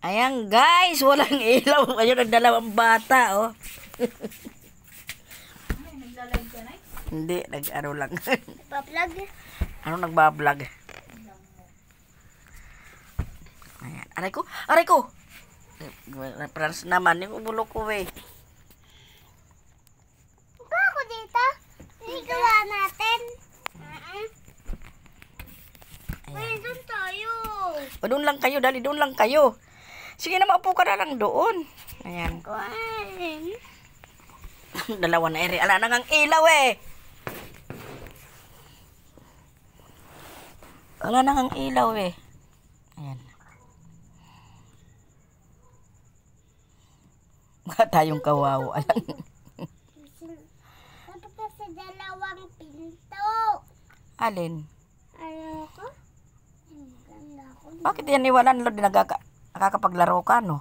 Ayan guys, walang ilaw. Ayun ang dalawang bata, oh. Hindi, nag-ano lang. vlog ano nagba vlog Ayan. Aray ko! Aray ko! Prans naman yung umulo ko eh. O doon lang kayo, dali, doon lang kayo. Sige na, maupo ka na lang doon. Ayan. Dalawa na ere. Ala nang ang ilaw eh. Ala nang ang ilaw eh. Ayan. Mukha tayong kawawa. Ano pa sa dalawang pinto? Alin? Bakit yan iwanan Lord nagaka nakakapaglaro ka no?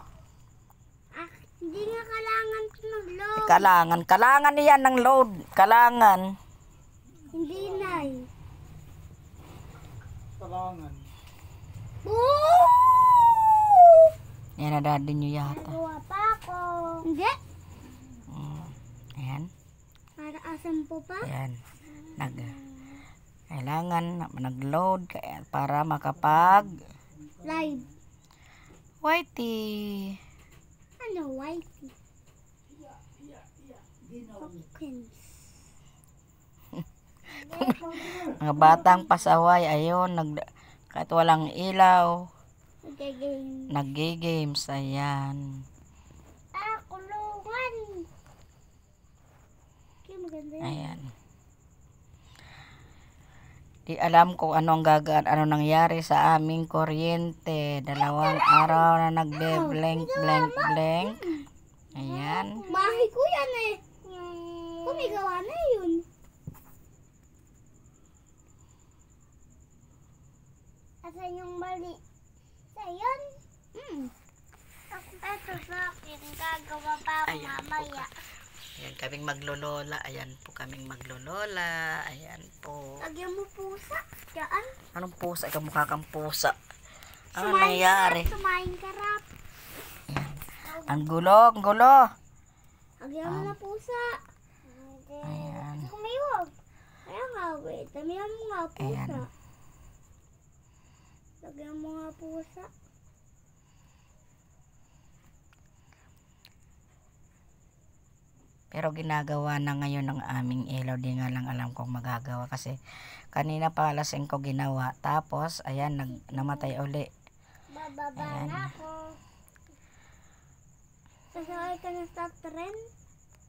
Ah, hindi nga kalangan ng load. Kalangan, kalangan niya ng load. Kalangan. Hindi na. Kalangan. Ooh! Yan na daddy niyo yata. Nagawa pa ako. Hindi. Mm, ayan. Para asan po pa? Ayan. Nag kailangan nag-load para makapag Live. Whitey. Ano Whitey? Hopkins. Mga batang pasaway, ayun, nag, kahit walang ilaw. Nag-games. Nag-games, ayan. Di alam kung anong gagawin, ano nangyari sa aming kuryente. Dalawang araw na nagbe-blank, blank, blank. Ayan. Bahay ko yan eh. Kumigawa na yun. Asa yung mali? Sa yun? Mm. Ito sa akin, gagawa pa Ayan mamaya. Po. Ayan kaming maglolola. Ayan po kaming maglolola. Ayan. Agyan mo pusa. Diyan. Anong pusa? Ikaw mukha kang pusa. Ano sumayin nangyari? Ka, sumayin ka rap. Ang gulo, ang gulo. Agyan ah. mo um, na pusa. Ayan. Kumiwag. Kaya nga, wait. Tamihan mo nga pusa. Ayan. Lagyan mo nga pusa. Pero ginagawa na ngayon ng aming ilaw. Di nga lang alam kung magagawa kasi kanina pa alas ko ginawa. Tapos, ayan, nag, namatay uli. Bababa ayan. na ako. Sasakay ka na sa trend?